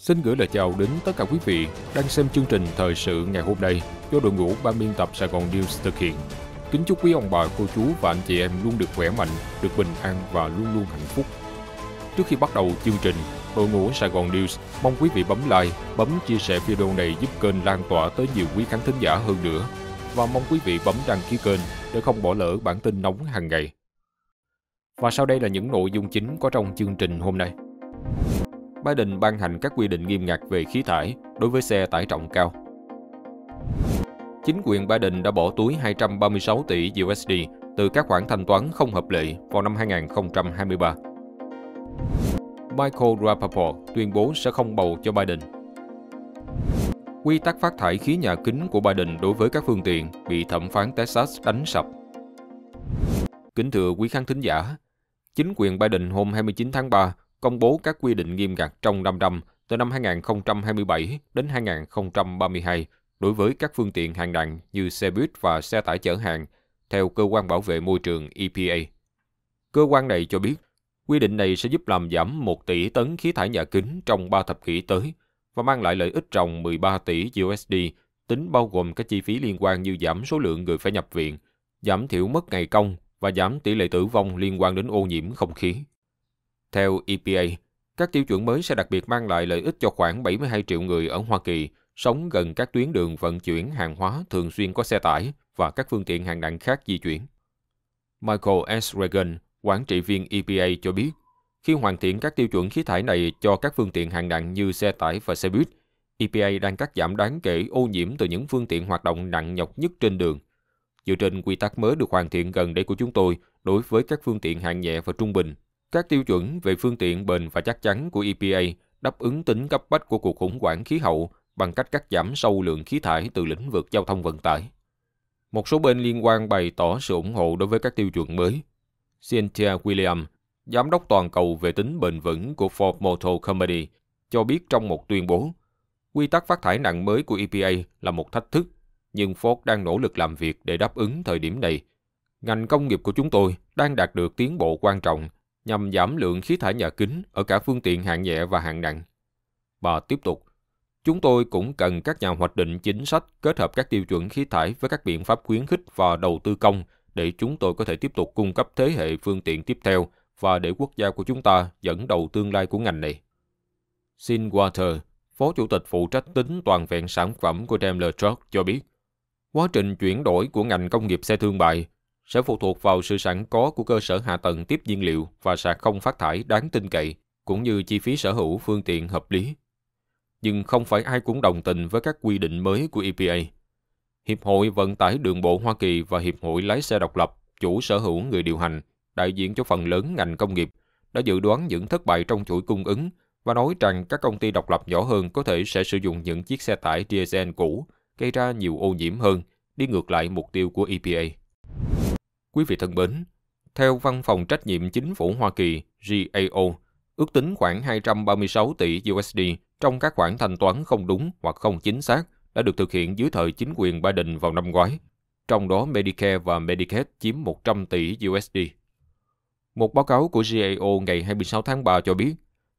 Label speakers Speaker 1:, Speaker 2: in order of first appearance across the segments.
Speaker 1: Xin gửi lời chào đến tất cả quý vị đang xem chương trình Thời sự ngày hôm nay do đội ngũ ban biên tập Sài Gòn News thực hiện. Kính chúc quý ông bà, cô chú và anh chị em luôn được khỏe mạnh, được bình an và luôn luôn hạnh phúc. Trước khi bắt đầu chương trình, đội ngũ Sài Gòn News mong quý vị bấm like, bấm chia sẻ video này giúp kênh lan tỏa tới nhiều quý khán thính giả hơn nữa và mong quý vị bấm đăng ký kênh để không bỏ lỡ bản tin nóng hàng ngày. Và sau đây là những nội dung chính có trong chương trình hôm nay. Biden ban hành các quy định nghiêm ngặt về khí thải đối với xe tải trọng cao. Chính quyền Biden đã bỏ túi 236 tỷ USD từ các khoản thanh toán không hợp lệ vào năm 2023. Michael Rappaport tuyên bố sẽ không bầu cho Biden. Quy tắc phát thải khí nhà kính của Biden đối với các phương tiện bị thẩm phán Texas đánh sập. Kính thưa quý khán thính giả, chính quyền Biden hôm 29 tháng 3 công bố các quy định nghiêm ngặt trong năm năm từ năm 2027 đến 2032 đối với các phương tiện hàng nặng như xe buýt và xe tải chở hàng, theo Cơ quan Bảo vệ Môi trường EPA. Cơ quan này cho biết, quy định này sẽ giúp làm giảm 1 tỷ tấn khí thải nhà kính trong 3 thập kỷ tới và mang lại lợi ích ròng 13 tỷ USD, tính bao gồm các chi phí liên quan như giảm số lượng người phải nhập viện, giảm thiểu mất ngày công và giảm tỷ lệ tử vong liên quan đến ô nhiễm không khí. Theo EPA, các tiêu chuẩn mới sẽ đặc biệt mang lại lợi ích cho khoảng 72 triệu người ở Hoa Kỳ sống gần các tuyến đường vận chuyển hàng hóa thường xuyên có xe tải và các phương tiện hạng nặng khác di chuyển. Michael S. Reagan, quản trị viên EPA cho biết, khi hoàn thiện các tiêu chuẩn khí thải này cho các phương tiện hạng nặng như xe tải và xe buýt, EPA đang cắt giảm đáng kể ô nhiễm từ những phương tiện hoạt động nặng nhọc nhất trên đường. Dựa trên quy tắc mới được hoàn thiện gần đây của chúng tôi đối với các phương tiện hạng nhẹ và trung bình các tiêu chuẩn về phương tiện bền và chắc chắn của EPA đáp ứng tính cấp bách của cuộc khủng hoảng khí hậu bằng cách cắt giảm sâu lượng khí thải từ lĩnh vực giao thông vận tải. Một số bên liên quan bày tỏ sự ủng hộ đối với các tiêu chuẩn mới. Cynthia William, giám đốc toàn cầu về tính bền vững của Ford Motor Company, cho biết trong một tuyên bố, quy tắc phát thải nặng mới của EPA là một thách thức, nhưng Ford đang nỗ lực làm việc để đáp ứng thời điểm này. Ngành công nghiệp của chúng tôi đang đạt được tiến bộ quan trọng nhằm giảm lượng khí thải nhà kính ở cả phương tiện hạng nhẹ và hạng nặng. Bà tiếp tục, chúng tôi cũng cần các nhà hoạch định chính sách kết hợp các tiêu chuẩn khí thải với các biện pháp khuyến khích và đầu tư công để chúng tôi có thể tiếp tục cung cấp thế hệ phương tiện tiếp theo và để quốc gia của chúng ta dẫn đầu tương lai của ngành này. Sin Water, Phó Chủ tịch phụ trách tính toàn vẹn sản phẩm của Daimler Truck cho biết, quá trình chuyển đổi của ngành công nghiệp xe thương mại sẽ phụ thuộc vào sự sẵn có của cơ sở hạ tầng tiếp nhiên liệu và sạc không phát thải đáng tin cậy, cũng như chi phí sở hữu phương tiện hợp lý. Nhưng không phải ai cũng đồng tình với các quy định mới của EPA. Hiệp hội Vận tải Đường bộ Hoa Kỳ và Hiệp hội Lái xe độc lập, chủ sở hữu người điều hành, đại diện cho phần lớn ngành công nghiệp, đã dự đoán những thất bại trong chuỗi cung ứng và nói rằng các công ty độc lập nhỏ hơn có thể sẽ sử dụng những chiếc xe tải diesel cũ, gây ra nhiều ô nhiễm hơn, đi ngược lại mục tiêu của EPA. Quý vị thân mến, theo Văn phòng Trách nhiệm Chính phủ Hoa Kỳ GAO, ước tính khoảng 236 tỷ USD trong các khoản thanh toán không đúng hoặc không chính xác đã được thực hiện dưới thời chính quyền Biden vào năm ngoái, trong đó Medicare và Medicaid chiếm 100 tỷ USD. Một báo cáo của GAO ngày 26 tháng 3 cho biết,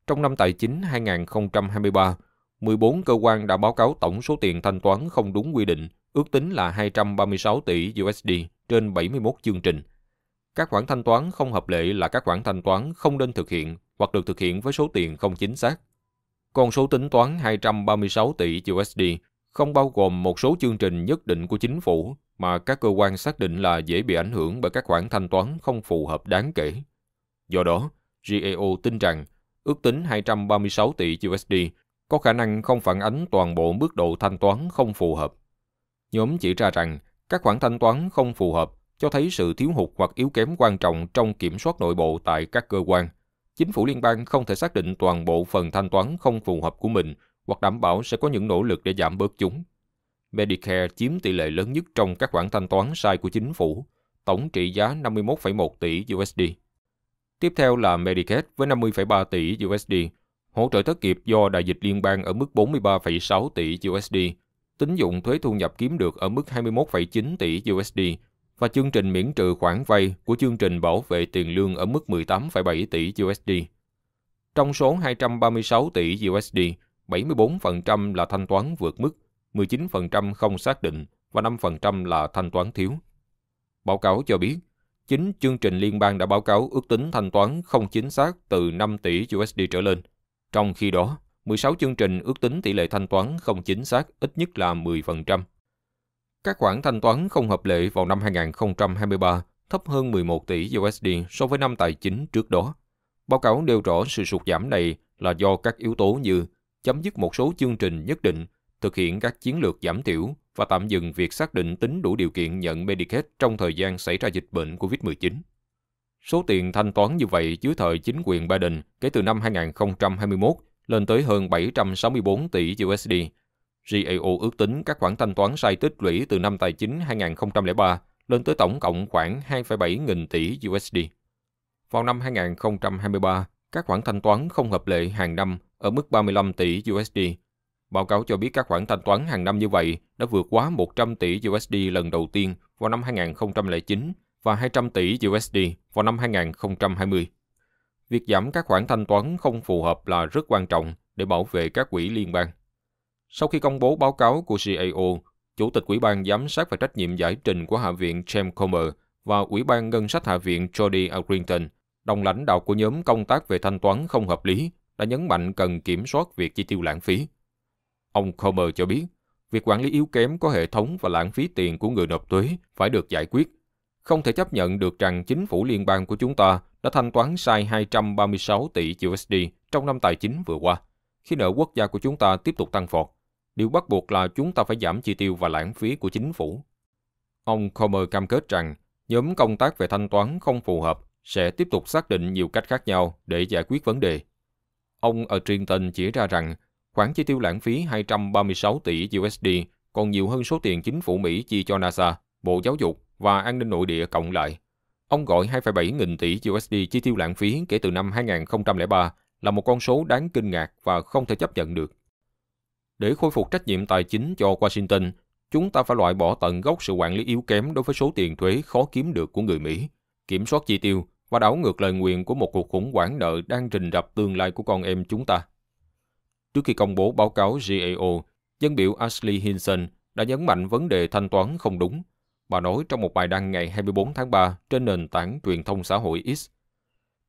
Speaker 1: trong năm tài chính 2023, 14 cơ quan đã báo cáo tổng số tiền thanh toán không đúng quy định ước tính là 236 tỷ USD trên 71 chương trình. Các khoản thanh toán không hợp lệ là các khoản thanh toán không nên thực hiện hoặc được thực hiện với số tiền không chính xác. Con số tính toán 236 tỷ USD không bao gồm một số chương trình nhất định của chính phủ mà các cơ quan xác định là dễ bị ảnh hưởng bởi các khoản thanh toán không phù hợp đáng kể. Do đó, GAO tin rằng ước tính 236 tỷ USD có khả năng không phản ánh toàn bộ mức độ thanh toán không phù hợp. Nhóm chỉ ra rằng các khoản thanh toán không phù hợp cho thấy sự thiếu hụt hoặc yếu kém quan trọng trong kiểm soát nội bộ tại các cơ quan. Chính phủ liên bang không thể xác định toàn bộ phần thanh toán không phù hợp của mình hoặc đảm bảo sẽ có những nỗ lực để giảm bớt chúng. Medicare chiếm tỷ lệ lớn nhất trong các khoản thanh toán sai của chính phủ, tổng trị giá 51,1 tỷ USD. Tiếp theo là Medicaid với 50,3 tỷ USD, hỗ trợ thất nghiệp do đại dịch liên bang ở mức 43,6 tỷ USD tín dụng thuế thu nhập kiếm được ở mức 21,9 tỷ USD và chương trình miễn trừ khoản vay của chương trình bảo vệ tiền lương ở mức 18,7 tỷ USD. Trong số 236 tỷ USD, 74% là thanh toán vượt mức, 19% không xác định và 5% là thanh toán thiếu. Báo cáo cho biết, chính chương trình liên bang đã báo cáo ước tính thanh toán không chính xác từ 5 tỷ USD trở lên. Trong khi đó, 16 chương trình ước tính tỷ lệ thanh toán không chính xác ít nhất là 10%. Các khoản thanh toán không hợp lệ vào năm 2023 thấp hơn 11 tỷ USD so với năm tài chính trước đó. Báo cáo nêu rõ sự sụt giảm này là do các yếu tố như chấm dứt một số chương trình nhất định, thực hiện các chiến lược giảm thiểu và tạm dừng việc xác định tính đủ điều kiện nhận Medicaid trong thời gian xảy ra dịch bệnh COVID-19. Số tiền thanh toán như vậy dưới thời chính quyền Biden kể từ năm 2021 lên tới hơn 764 tỷ USD. GAO ước tính các khoản thanh toán sai tích lũy từ năm tài chính 2003 lên tới tổng cộng khoảng 2,7 nghìn tỷ USD. Vào năm 2023, các khoản thanh toán không hợp lệ hàng năm ở mức 35 tỷ USD. Báo cáo cho biết các khoản thanh toán hàng năm như vậy đã vượt quá 100 tỷ USD lần đầu tiên vào năm 2009 và 200 tỷ USD vào năm 2020. Việc giảm các khoản thanh toán không phù hợp là rất quan trọng để bảo vệ các quỹ liên bang. Sau khi công bố báo cáo của CAO, Chủ tịch Ủy ban Giám sát và trách nhiệm giải trình của Hạ viện James Comer và Ủy ban Ngân sách Hạ viện Jody Arrington, đồng lãnh đạo của nhóm công tác về thanh toán không hợp lý, đã nhấn mạnh cần kiểm soát việc chi tiêu lãng phí. Ông Comer cho biết, việc quản lý yếu kém có hệ thống và lãng phí tiền của người nộp thuế phải được giải quyết không thể chấp nhận được rằng chính phủ liên bang của chúng ta đã thanh toán sai 236 tỷ USD trong năm tài chính vừa qua, khi nợ quốc gia của chúng ta tiếp tục tăng vọt. Điều bắt buộc là chúng ta phải giảm chi tiêu và lãng phí của chính phủ. Ông Comer cam kết rằng nhóm công tác về thanh toán không phù hợp sẽ tiếp tục xác định nhiều cách khác nhau để giải quyết vấn đề. Ông ở Trinton chỉ ra rằng khoản chi tiêu lãng phí 236 tỷ USD còn nhiều hơn số tiền chính phủ Mỹ chi cho NASA, Bộ Giáo dục và an ninh nội địa cộng lại. Ông gọi 2,7 nghìn tỷ USD chi tiêu lãng phí kể từ năm 2003 là một con số đáng kinh ngạc và không thể chấp nhận được. Để khôi phục trách nhiệm tài chính cho Washington, chúng ta phải loại bỏ tận gốc sự quản lý yếu kém đối với số tiền thuế khó kiếm được của người Mỹ, kiểm soát chi tiêu và đảo ngược lời nguyện của một cuộc khủng hoảng nợ đang rình rập tương lai của con em chúng ta. Trước khi công bố báo cáo GAO, dân biểu Ashley Hinson đã nhấn mạnh vấn đề thanh toán không đúng Bà nói trong một bài đăng ngày 24 tháng 3 trên nền tảng truyền thông xã hội X.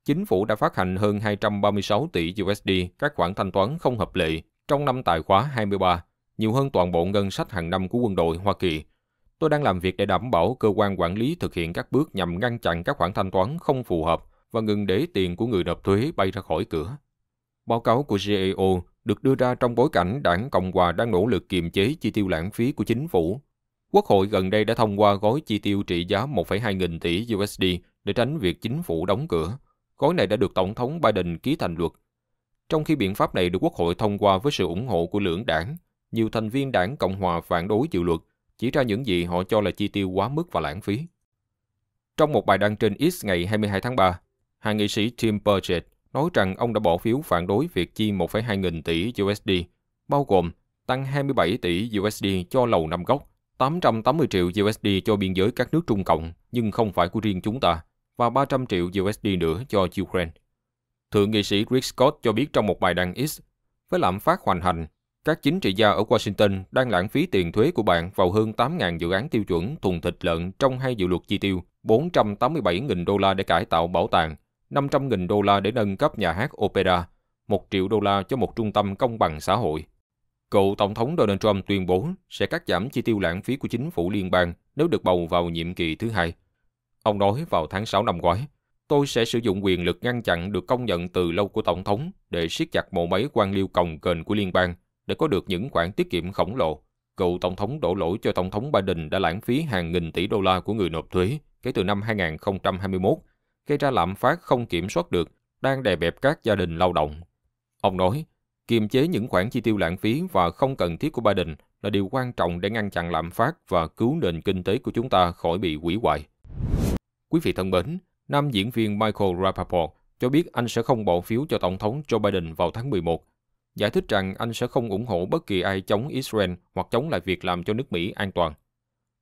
Speaker 1: Chính phủ đã phát hành hơn 236 tỷ USD các khoản thanh toán không hợp lệ trong năm tài khóa 23, nhiều hơn toàn bộ ngân sách hàng năm của quân đội Hoa Kỳ. Tôi đang làm việc để đảm bảo cơ quan quản lý thực hiện các bước nhằm ngăn chặn các khoản thanh toán không phù hợp và ngừng để tiền của người nộp thuế bay ra khỏi cửa. Báo cáo của GAO được đưa ra trong bối cảnh đảng Cộng hòa đang nỗ lực kiềm chế chi tiêu lãng phí của chính phủ Quốc hội gần đây đã thông qua gói chi tiêu trị giá 1,2 nghìn tỷ USD để tránh việc chính phủ đóng cửa. Gói này đã được Tổng thống Biden ký thành luật. Trong khi biện pháp này được Quốc hội thông qua với sự ủng hộ của lưỡng đảng, nhiều thành viên đảng Cộng hòa phản đối dự luật, chỉ ra những gì họ cho là chi tiêu quá mức và lãng phí. Trong một bài đăng trên X ngày 22 tháng 3, hạ nghị sĩ Tim Burgett nói rằng ông đã bỏ phiếu phản đối việc chi 1,2 nghìn tỷ USD, bao gồm tăng 27 tỷ USD cho lầu năm góc 880 triệu USD cho biên giới các nước Trung Cộng nhưng không phải của riêng chúng ta và 300 triệu USD nữa cho Ukraine. Thượng nghị sĩ Rick Scott cho biết trong một bài đăng X, với lạm phát hoành hành, các chính trị gia ở Washington đang lãng phí tiền thuế của bạn vào hơn 8.000 dự án tiêu chuẩn thùng thịt lợn trong hai dự luật chi tiêu, 487.000 đô la để cải tạo bảo tàng, 500.000 đô la để nâng cấp nhà hát opera, 1 triệu đô la cho một trung tâm công bằng xã hội. Cựu Tổng thống Donald Trump tuyên bố sẽ cắt giảm chi tiêu lãng phí của chính phủ liên bang nếu được bầu vào nhiệm kỳ thứ hai. Ông nói vào tháng 6 năm ngoái, tôi sẽ sử dụng quyền lực ngăn chặn được công nhận từ lâu của Tổng thống để siết chặt bộ máy quan liêu cồng kềnh của liên bang để có được những khoản tiết kiệm khổng lồ. Cựu Tổng thống đổ lỗi cho Tổng thống Biden đã lãng phí hàng nghìn tỷ đô la của người nộp thuế kể từ năm 2021, gây ra lạm phát không kiểm soát được, đang đè bẹp các gia đình lao động. Ông nói, kiềm chế những khoản chi tiêu lãng phí và không cần thiết của Biden là điều quan trọng để ngăn chặn lạm phát và cứu nền kinh tế của chúng ta khỏi bị hủy hoại. Quý vị thân mến, nam diễn viên Michael Rapaport cho biết anh sẽ không bỏ phiếu cho Tổng thống Joe Biden vào tháng 11, giải thích rằng anh sẽ không ủng hộ bất kỳ ai chống Israel hoặc chống lại việc làm cho nước Mỹ an toàn.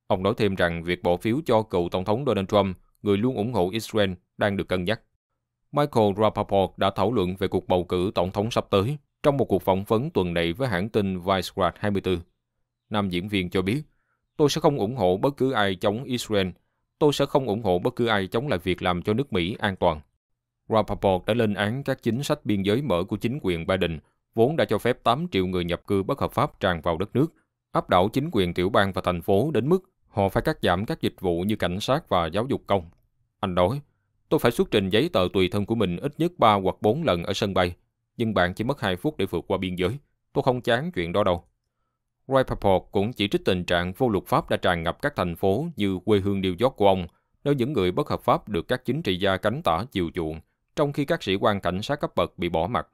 Speaker 1: Ông nói thêm rằng việc bỏ phiếu cho cựu Tổng thống Donald Trump, người luôn ủng hộ Israel, đang được cân nhắc. Michael Rapaport đã thảo luận về cuộc bầu cử tổng thống sắp tới trong một cuộc phỏng vấn tuần này với hãng tin Vicegrad 24, nam diễn viên cho biết, tôi sẽ không ủng hộ bất cứ ai chống Israel, tôi sẽ không ủng hộ bất cứ ai chống lại việc làm cho nước Mỹ an toàn. Rappaport đã lên án các chính sách biên giới mở của chính quyền Biden, vốn đã cho phép 8 triệu người nhập cư bất hợp pháp tràn vào đất nước, áp đảo chính quyền tiểu bang và thành phố đến mức họ phải cắt giảm các dịch vụ như cảnh sát và giáo dục công. Anh nói, tôi phải xuất trình giấy tờ tùy thân của mình ít nhất 3 hoặc 4 lần ở sân bay nhưng bạn chỉ mất 2 phút để vượt qua biên giới. Tôi không chán chuyện đó đâu. Ray Rappaport cũng chỉ trích tình trạng vô luật pháp đã tràn ngập các thành phố như quê hương New York của ông, nơi những người bất hợp pháp được các chính trị gia cánh tả chiều chuộng, trong khi các sĩ quan cảnh sát cấp bậc bị bỏ mặt.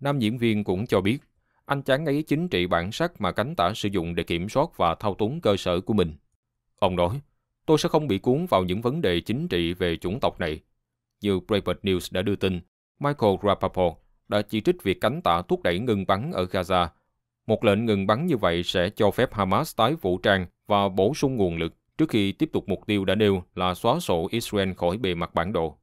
Speaker 1: Nam diễn viên cũng cho biết, anh chán ngấy chính trị bản sắc mà cánh tả sử dụng để kiểm soát và thao túng cơ sở của mình. Ông nói, tôi sẽ không bị cuốn vào những vấn đề chính trị về chủng tộc này. Như Breitbart News đã đưa tin, Michael Rappaport đã chỉ trích việc cánh tả thúc đẩy ngừng bắn ở Gaza. Một lệnh ngừng bắn như vậy sẽ cho phép Hamas tái vũ trang và bổ sung nguồn lực trước khi tiếp tục mục tiêu đã nêu là xóa sổ Israel khỏi bề mặt bản đồ.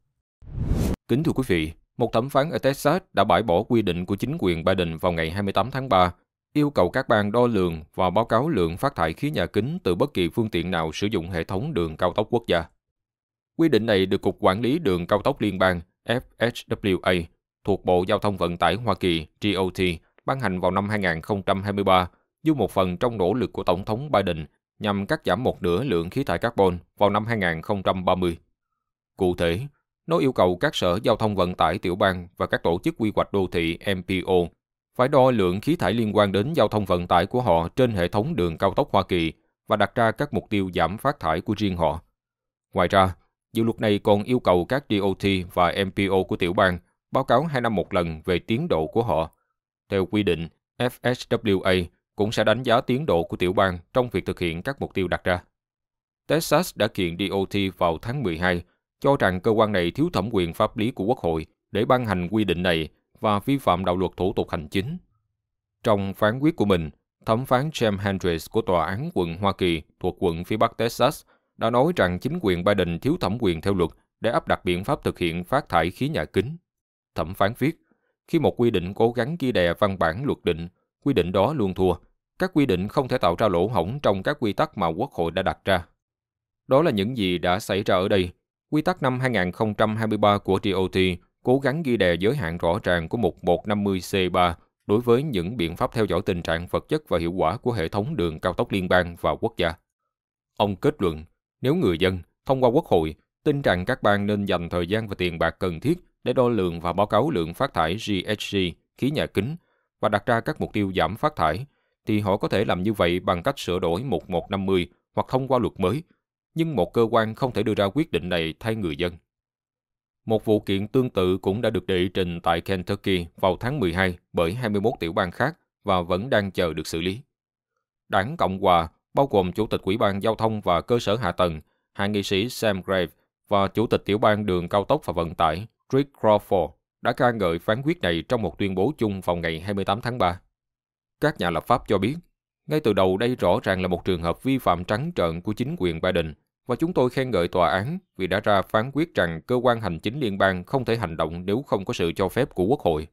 Speaker 1: Kính thưa quý vị, một thẩm phán ở Texas đã bãi bỏ quy định của chính quyền Biden vào ngày 28 tháng 3 yêu cầu các bang đo lường và báo cáo lượng phát thải khí nhà kính từ bất kỳ phương tiện nào sử dụng hệ thống đường cao tốc quốc gia. Quy định này được Cục Quản lý Đường Cao tốc Liên bang FHWA thuộc Bộ Giao thông Vận tải Hoa Kỳ GOT ban hành vào năm 2023 như một phần trong nỗ lực của Tổng thống Biden nhằm cắt giảm một nửa lượng khí thải carbon vào năm 2030. Cụ thể, nó yêu cầu các sở giao thông vận tải tiểu bang và các tổ chức quy hoạch đô thị MPO phải đo lượng khí thải liên quan đến giao thông vận tải của họ trên hệ thống đường cao tốc Hoa Kỳ và đặt ra các mục tiêu giảm phát thải của riêng họ. Ngoài ra, dự luật này còn yêu cầu các DOT và MPO của tiểu bang báo cáo hai năm một lần về tiến độ của họ. Theo quy định, FSWA cũng sẽ đánh giá tiến độ của tiểu bang trong việc thực hiện các mục tiêu đặt ra. Texas đã kiện DOT vào tháng 12, cho rằng cơ quan này thiếu thẩm quyền pháp lý của Quốc hội để ban hành quy định này và vi phạm đạo luật thủ tục hành chính. Trong phán quyết của mình, thẩm phán James Hendricks của Tòa án quận Hoa Kỳ thuộc quận phía Bắc Texas đã nói rằng chính quyền Biden thiếu thẩm quyền theo luật để áp đặt biện pháp thực hiện phát thải khí nhà kính. Thẩm phán viết, khi một quy định cố gắng ghi đè văn bản luật định, quy định đó luôn thua. Các quy định không thể tạo ra lỗ hổng trong các quy tắc mà Quốc hội đã đặt ra. Đó là những gì đã xảy ra ở đây. Quy tắc năm 2023 của TOT cố gắng ghi đè giới hạn rõ ràng của mục 150C3 đối với những biện pháp theo dõi tình trạng vật chất và hiệu quả của hệ thống đường cao tốc liên bang và quốc gia. Ông kết luận, nếu người dân, thông qua quốc hội, tin rằng các bang nên dành thời gian và tiền bạc cần thiết để đo lường và báo cáo lượng phát thải GHG, khí nhà kính và đặt ra các mục tiêu giảm phát thải, thì họ có thể làm như vậy bằng cách sửa đổi 1150 hoặc thông qua luật mới, nhưng một cơ quan không thể đưa ra quyết định này thay người dân. Một vụ kiện tương tự cũng đã được đệ trình tại Kentucky vào tháng 12 bởi 21 tiểu bang khác và vẫn đang chờ được xử lý. Đảng Cộng Hòa, bao gồm Chủ tịch Ủy ban Giao thông và Cơ sở Hạ tầng, hạ nghị sĩ Sam Graves và Chủ tịch Tiểu bang Đường Cao tốc và Vận tải Rick Crawford đã ca ngợi phán quyết này trong một tuyên bố chung vào ngày 28 tháng 3. Các nhà lập pháp cho biết, ngay từ đầu đây rõ ràng là một trường hợp vi phạm trắng trợn của chính quyền Biden và chúng tôi khen ngợi tòa án vì đã ra phán quyết rằng cơ quan hành chính liên bang không thể hành động nếu không có sự cho phép của Quốc hội.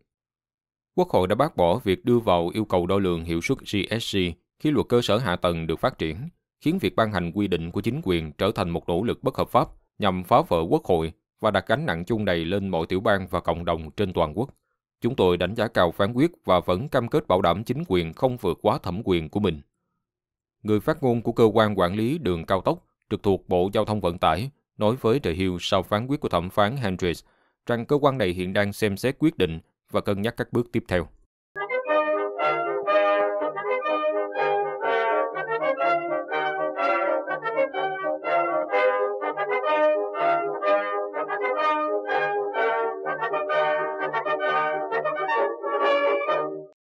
Speaker 1: Quốc hội đã bác bỏ việc đưa vào yêu cầu đo lường hiệu suất GSG khi luật cơ sở hạ tầng được phát triển, khiến việc ban hành quy định của chính quyền trở thành một nỗ lực bất hợp pháp nhằm phá vỡ quốc hội và đặt gánh nặng chung này lên mọi tiểu bang và cộng đồng trên toàn quốc. Chúng tôi đánh giá cao phán quyết và vẫn cam kết bảo đảm chính quyền không vượt quá thẩm quyền của mình. Người phát ngôn của cơ quan quản lý đường cao tốc trực thuộc Bộ Giao thông Vận tải nói với The Hill sau phán quyết của thẩm phán Hendricks rằng cơ quan này hiện đang xem xét quyết định và cân nhắc các bước tiếp theo.